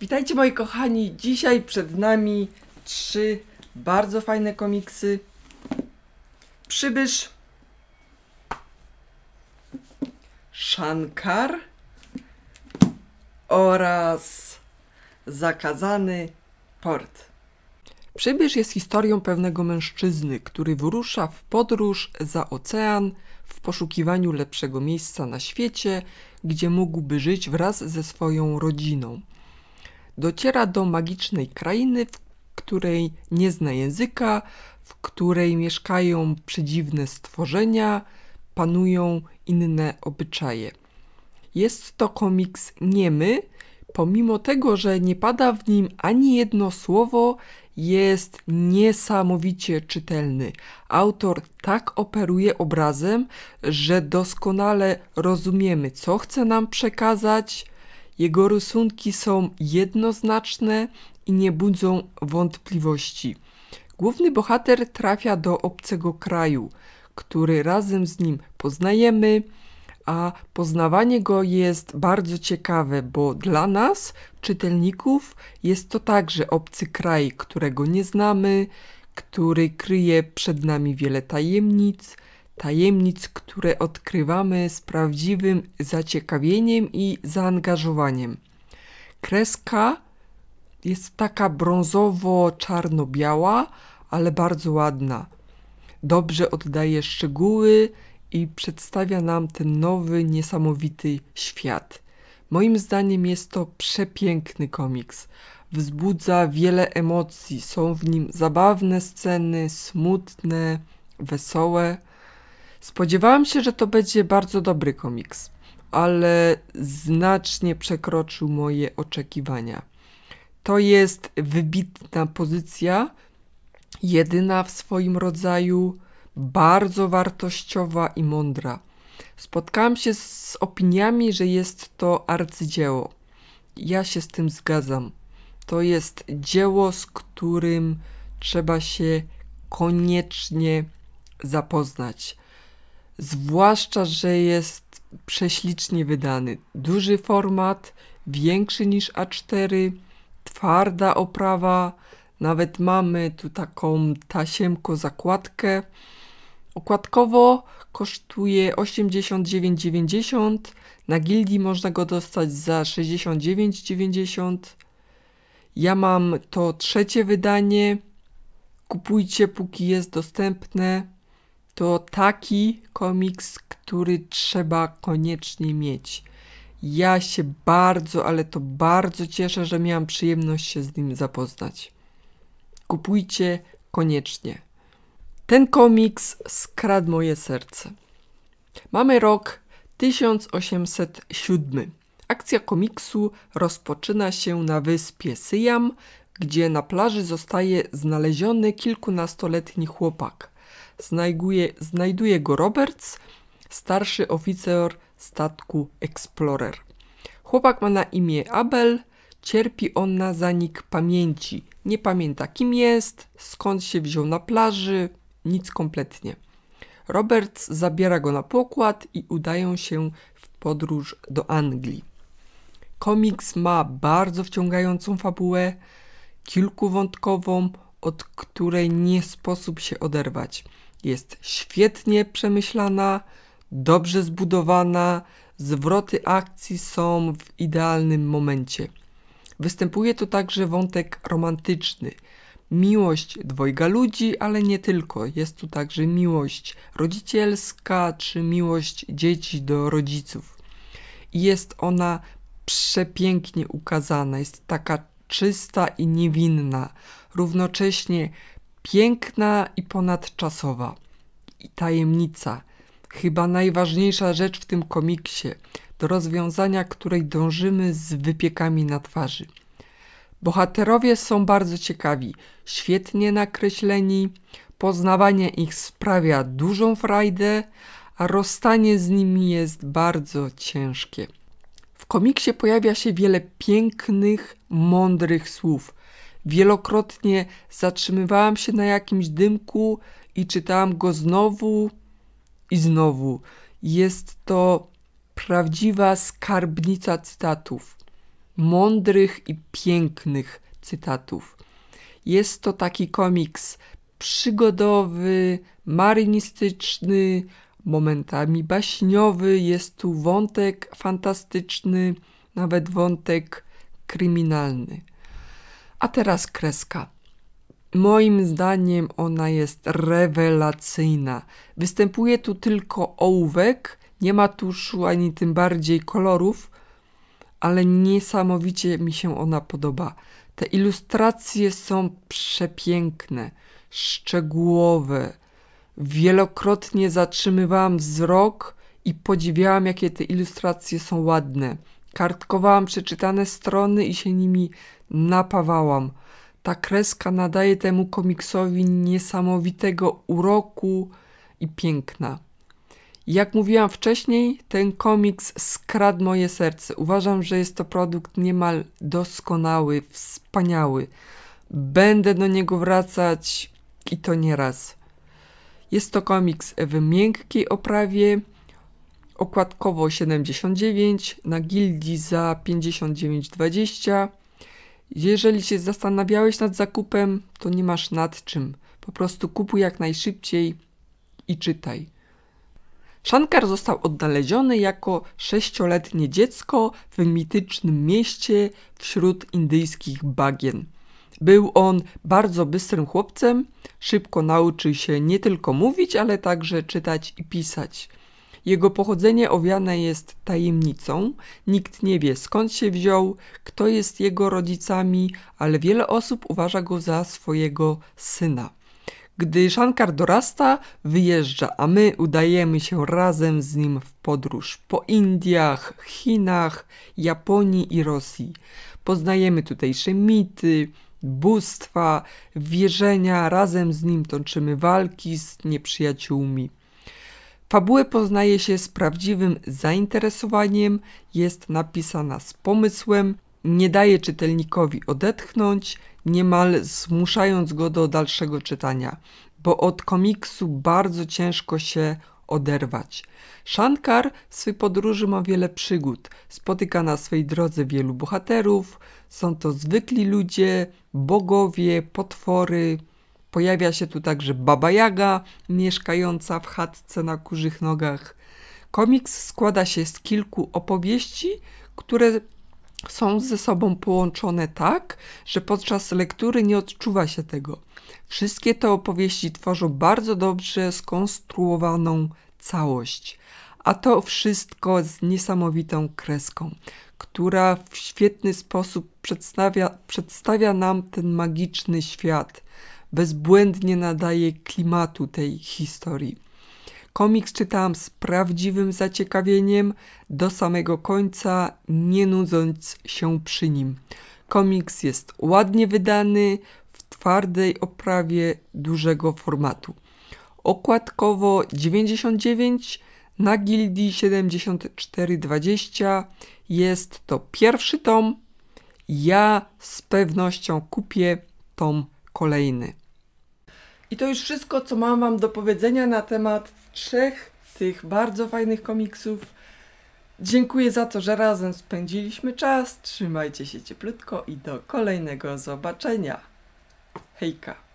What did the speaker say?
Witajcie moi kochani, dzisiaj przed nami trzy bardzo fajne komiksy. Przybysz, Shankar oraz Zakazany Port. Przybysz jest historią pewnego mężczyzny, który wyrusza w podróż za ocean w poszukiwaniu lepszego miejsca na świecie, gdzie mógłby żyć wraz ze swoją rodziną – dociera do magicznej krainy, w której nie zna języka, w której mieszkają przedziwne stworzenia, panują inne obyczaje. Jest to komiks niemy, pomimo tego, że nie pada w nim ani jedno słowo, jest niesamowicie czytelny. Autor tak operuje obrazem, że doskonale rozumiemy, co chce nam przekazać, jego rysunki są jednoznaczne i nie budzą wątpliwości. Główny bohater trafia do obcego kraju, który razem z nim poznajemy, a poznawanie go jest bardzo ciekawe, bo dla nas, czytelników, jest to także obcy kraj, którego nie znamy, który kryje przed nami wiele tajemnic, tajemnic, które odkrywamy z prawdziwym zaciekawieniem i zaangażowaniem. Kreska jest taka brązowo-czarno-biała, ale bardzo ładna. Dobrze oddaje szczegóły i przedstawia nam ten nowy, niesamowity świat. Moim zdaniem jest to przepiękny komiks. Wzbudza wiele emocji, są w nim zabawne sceny, smutne, wesołe. Spodziewałam się, że to będzie bardzo dobry komiks, ale znacznie przekroczył moje oczekiwania. To jest wybitna pozycja, jedyna w swoim rodzaju, bardzo wartościowa i mądra. Spotkałam się z opiniami, że jest to arcydzieło. Ja się z tym zgadzam. To jest dzieło, z którym trzeba się koniecznie zapoznać. Zwłaszcza, że jest prześlicznie wydany. Duży format, większy niż A4, twarda oprawa. Nawet mamy tu taką tasiemko zakładkę. Okładkowo kosztuje 89,90. Na gildii można go dostać za 69,90. Ja mam to trzecie wydanie. Kupujcie póki jest dostępne to taki komiks, który trzeba koniecznie mieć. Ja się bardzo, ale to bardzo cieszę, że miałam przyjemność się z nim zapoznać. Kupujcie koniecznie. Ten komiks skradł moje serce. Mamy rok 1807. Akcja komiksu rozpoczyna się na wyspie Syjam, gdzie na plaży zostaje znaleziony kilkunastoletni chłopak znajduje, znajduje go Roberts, starszy oficer statku Explorer. Chłopak ma na imię Abel, cierpi on na zanik pamięci. Nie pamięta kim jest, skąd się wziął na plaży, nic kompletnie. Roberts zabiera go na pokład i udają się w podróż do Anglii. Komiks ma bardzo wciągającą fabułę, kilkuwątkową, od której nie sposób się oderwać. Jest świetnie przemyślana, dobrze zbudowana, zwroty akcji są w idealnym momencie. Występuje tu także wątek romantyczny. Miłość dwojga ludzi, ale nie tylko. Jest tu także miłość rodzicielska czy miłość dzieci do rodziców. Jest ona przepięknie ukazana, jest taka czysta i niewinna, równocześnie piękna i ponadczasowa. I tajemnica, chyba najważniejsza rzecz w tym komiksie, do rozwiązania której dążymy z wypiekami na twarzy. Bohaterowie są bardzo ciekawi, świetnie nakreśleni, poznawanie ich sprawia dużą frajdę, a rozstanie z nimi jest bardzo ciężkie. W komiksie pojawia się wiele pięknych, mądrych słów. Wielokrotnie zatrzymywałam się na jakimś dymku i czytałam go znowu i znowu. Jest to prawdziwa skarbnica cytatów, mądrych i pięknych cytatów. Jest to taki komiks przygodowy, marynistyczny, momentami baśniowy, jest tu wątek fantastyczny, nawet wątek kryminalny. A teraz kreska. Moim zdaniem ona jest rewelacyjna. Występuje tu tylko ołówek, nie ma tuszu ani tym bardziej kolorów, ale niesamowicie mi się ona podoba. Te ilustracje są przepiękne, szczegółowe, Wielokrotnie zatrzymywałam wzrok i podziwiałam, jakie te ilustracje są ładne. Kartkowałam przeczytane strony i się nimi napawałam. Ta kreska nadaje temu komiksowi niesamowitego uroku i piękna. Jak mówiłam wcześniej, ten komiks skradł moje serce. Uważam, że jest to produkt niemal doskonały, wspaniały. Będę do niego wracać i to nieraz. Jest to komiks w miękkiej oprawie, okładkowo 79, na gildii za 59,20. Jeżeli się zastanawiałeś nad zakupem, to nie masz nad czym. Po prostu kupuj jak najszybciej i czytaj. Shankar został odnaleziony jako sześcioletnie dziecko w mitycznym mieście wśród indyjskich bagien. Był on bardzo bystrym chłopcem, szybko nauczył się nie tylko mówić, ale także czytać i pisać. Jego pochodzenie owiane jest tajemnicą, nikt nie wie skąd się wziął, kto jest jego rodzicami, ale wiele osób uważa go za swojego syna. Gdy Shankar dorasta, wyjeżdża, a my udajemy się razem z nim w podróż po Indiach, Chinach, Japonii i Rosji. Poznajemy tutejsze mity, bóstwa, wierzenia, razem z nim toczymy walki z nieprzyjaciółmi. Fabułę poznaje się z prawdziwym zainteresowaniem, jest napisana z pomysłem, nie daje czytelnikowi odetchnąć, niemal zmuszając go do dalszego czytania, bo od komiksu bardzo ciężko się oderwać. Shankar w swej podróży ma wiele przygód. Spotyka na swej drodze wielu bohaterów. Są to zwykli ludzie, bogowie, potwory. Pojawia się tu także Baba Jaga, mieszkająca w chatce na kurzych nogach. Komiks składa się z kilku opowieści, które są ze sobą połączone tak, że podczas lektury nie odczuwa się tego. Wszystkie te opowieści tworzą bardzo dobrze skonstruowaną całość, a to wszystko z niesamowitą kreską, która w świetny sposób przedstawia, przedstawia nam ten magiczny świat, bezbłędnie nadaje klimatu tej historii. Komiks czytałam z prawdziwym zaciekawieniem do samego końca, nie nudząc się przy nim. Komiks jest ładnie wydany, twardej oprawie dużego formatu. Okładkowo 99 na gildii 7420 jest to pierwszy tom. Ja z pewnością kupię tom kolejny. I to już wszystko, co mam Wam do powiedzenia na temat trzech tych bardzo fajnych komiksów. Dziękuję za to, że razem spędziliśmy czas. Trzymajcie się cieplutko i do kolejnego zobaczenia. いか。